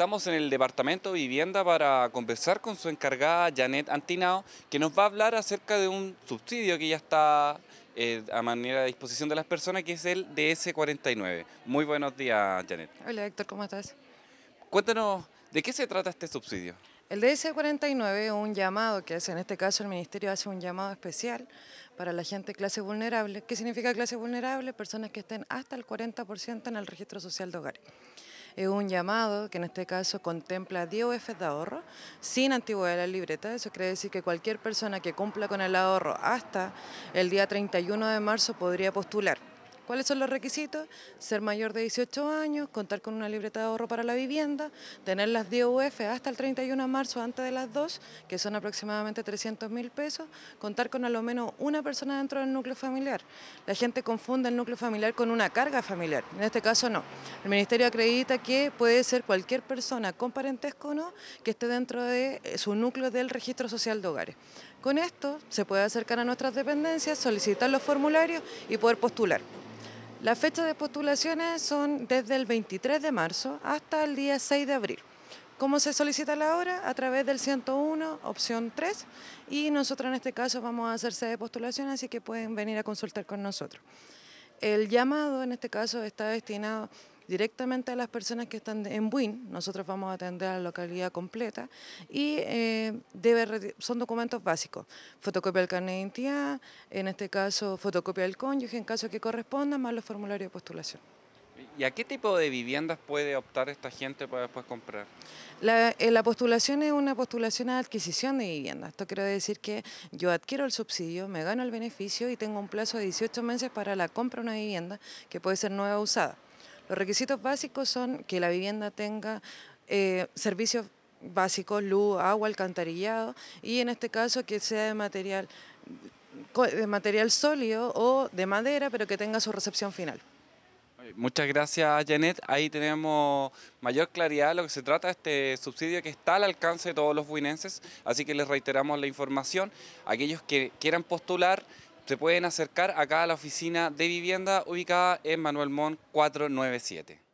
estamos en el Departamento de Vivienda para conversar con su encargada Janet Antinao, que nos va a hablar acerca de un subsidio que ya está eh, a manera de disposición de las personas, que es el DS49. Muy buenos días, Janet. Hola, Héctor, ¿cómo estás? Cuéntanos, ¿de qué se trata este subsidio? El DS49 es un llamado que hace, en este caso el Ministerio hace un llamado especial para la gente clase vulnerable. ¿Qué significa clase vulnerable? Personas que estén hasta el 40% en el registro social de hogares es un llamado que en este caso contempla 10 UF de ahorro sin antigüedad de la libreta. Eso quiere decir que cualquier persona que cumpla con el ahorro hasta el día 31 de marzo podría postular. ¿Cuáles son los requisitos? Ser mayor de 18 años, contar con una libreta de ahorro para la vivienda, tener las DUF hasta el 31 de marzo antes de las 2, que son aproximadamente 300 mil pesos, contar con al menos una persona dentro del núcleo familiar. La gente confunde el núcleo familiar con una carga familiar, en este caso no. El Ministerio acredita que puede ser cualquier persona con parentesco o no que esté dentro de eh, su núcleo del registro social de hogares. Con esto se puede acercar a nuestras dependencias, solicitar los formularios y poder postular. Las fechas de postulaciones son desde el 23 de marzo hasta el día 6 de abril. ¿Cómo se solicita la hora? A través del 101, opción 3, y nosotros en este caso vamos a hacerse de postulaciones, así que pueden venir a consultar con nosotros. El llamado en este caso está destinado directamente a las personas que están en Buin. Nosotros vamos a atender a la localidad completa y eh, son documentos básicos. Fotocopia del carnet de identidad, en este caso fotocopia del cónyuge en caso que corresponda, más los formularios de postulación. ¿Y a qué tipo de viviendas puede optar esta gente para después comprar? Eh, la, postulación es una postulación a adquisición de vivienda. Esto quiere decir que yo adquiero el subsidio, me gano el beneficio y tengo un plazo de 18 meses para la compra de una vivienda que puede ser nueva o usada. Los requisitos básicos son que la vivienda tenga eh, servicios básicos, luz, agua, alcantarillado y en este caso que sea de material, de material sólido o de madera, pero que tenga su recepción final. Muchas gracias Janet, ahí tenemos mayor claridad de lo que se trata este subsidio que está al alcance de todos los buinenses, así que les reiteramos la información, aquellos que quieran postular se pueden acercar acá a la oficina de vivienda ubicada en Manuel Mont 497.